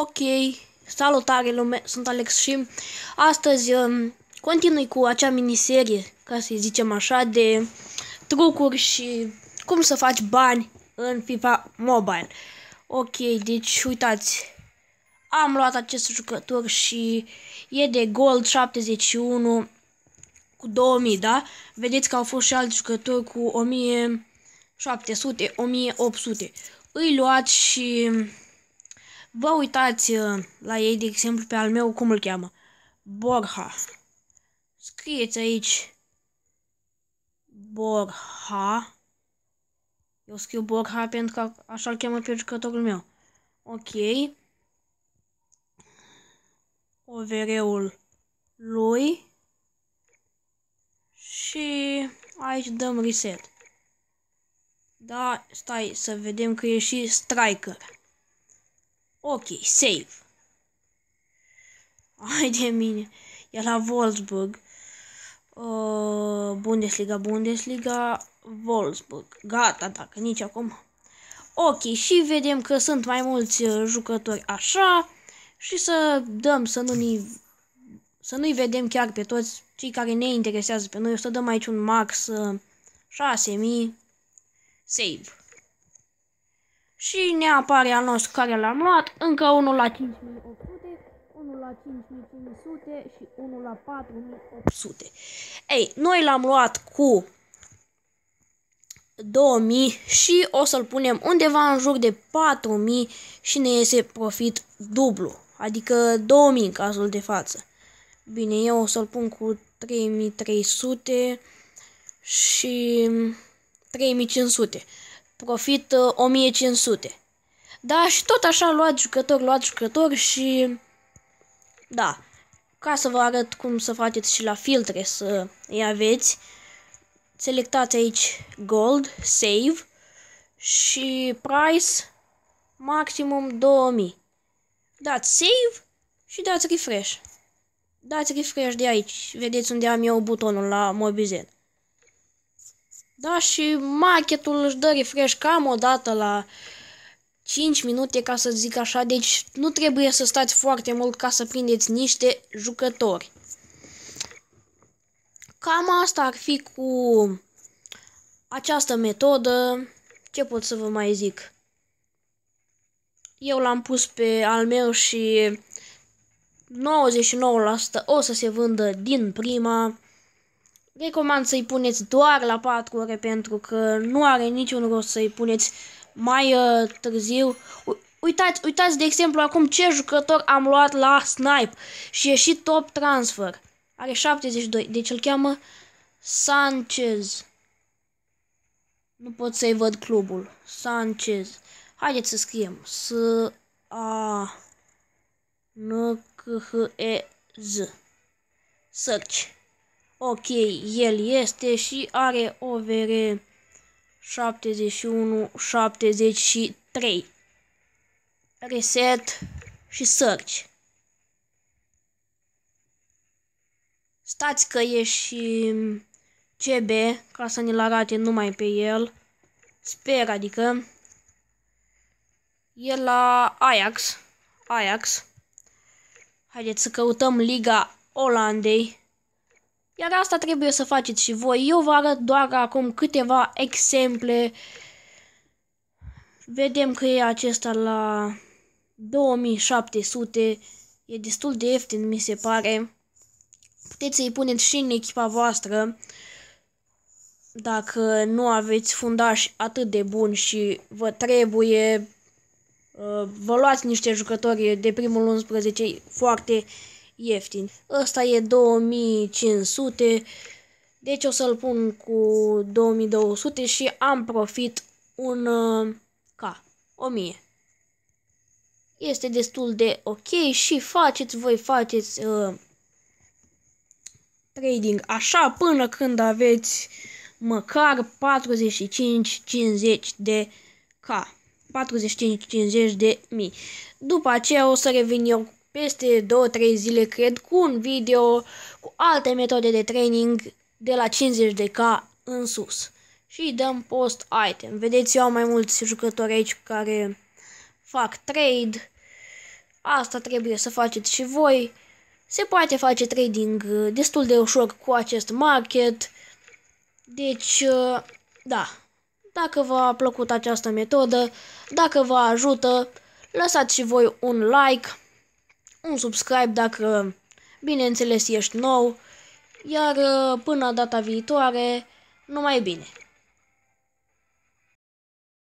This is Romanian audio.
Ok, salutare lume, sunt Alex și astăzi um, continui cu acea miniserie, ca să zicem așa, de trucuri și cum să faci bani în FIFA Mobile. Ok, deci uitați, am luat acest jucător și e de gold 71 cu 2000, da? Vedeți că au fost și alți jucători cu 1700, 1800. Îi luați și Vă uitați uh, la ei, de exemplu, pe al meu, cum îl cheamă? Borha. Scrieți aici Borha. Eu scriu Borha pentru că așa îl cheamă pe jucătorul meu. Ok. Overeul lui. Și aici dăm reset. Da, stai să vedem că e și striker. Ok, save. Ai de mine. E la Wolfsburg. Uh, Bundesliga, Bundesliga, Wolfsburg. Gata, dacă nici acum. Ok, și vedem că sunt mai mulți uh, jucători așa și să dăm, să nu ni să nu-i vedem chiar pe toți cei care ne interesează pe noi. O să dăm aici un max 6000 uh, save și ne apare al nostru care l-am luat, încă unul la 5800, unul la 5500 și unul la 4800. Ei, noi l-am luat cu 2000 și o să-l punem undeva în jur de 4000 și ne iese profit dublu, adică 2000 în cazul de față. Bine, eu o să-l pun cu 3300 și 3500 profit 1500. Uh, da, și tot așa luați jucători, luați jucători și... Da, ca să vă arăt cum să faceți și la filtre să îi aveți, selectați aici Gold, Save și Price, maximum 2000. Dați Save și dați Refresh. Dați Refresh de aici, vedeți unde am eu butonul la Mobizen. Da, și machetul își dă refresh cam o dată la 5 minute, ca să zic așa, deci nu trebuie să stați foarte mult ca să prindeți niște jucători. Cam asta ar fi cu această metodă. Ce pot să vă mai zic? Eu l-am pus pe al meu și 99% o să se vândă din prima. Recomand să-i puneți doar la 4 ore pentru că nu are niciun rost să-i puneți mai uh, târziu. U uitați, uitați de exemplu acum ce jucător am luat la Snipe și e și top transfer. Are 72, deci îl cheamă Sanchez. Nu pot să-i văd clubul. Sanchez. Haideți să scriem. S A N C H E Z. Search. Ok, el este și are OVR 71, 73. Reset și search. Stați că e și CB, ca să ne-l arate numai pe el. Sper, adică. E la Ajax. Ajax. Haideți să căutăm Liga Olandei. Iar asta trebuie să faceți și voi. Eu vă arăt doar acum câteva exemple. Vedem că e acesta la 2700. E destul de ieftin, mi se pare. Puteți să-i puneți și în echipa voastră dacă nu aveți fundași atât de bun și vă trebuie uh, vă luați niște jucători de primul 11 foarte ieftin. Ăsta e 2500, deci o să-l pun cu 2200 și am profit un K, uh, 1000. Este destul de ok și faceți, voi faceți uh, trading așa până când aveți măcar 45-50 de K. 45-50 de mii. După aceea o să revin eu peste 2-3 zile, cred, cu un video, cu alte metode de training de la 50k în sus. Și dăm post item. Vedeți, eu am mai mulți jucători aici care fac trade. Asta trebuie să faceți și voi. Se poate face trading uh, destul de ușor cu acest market. Deci, uh, da, dacă v-a plăcut această metodă, dacă vă ajută, lăsați și voi un like un subscribe dacă, bineînțeles, ești nou, iar uh, până data viitoare, numai bine!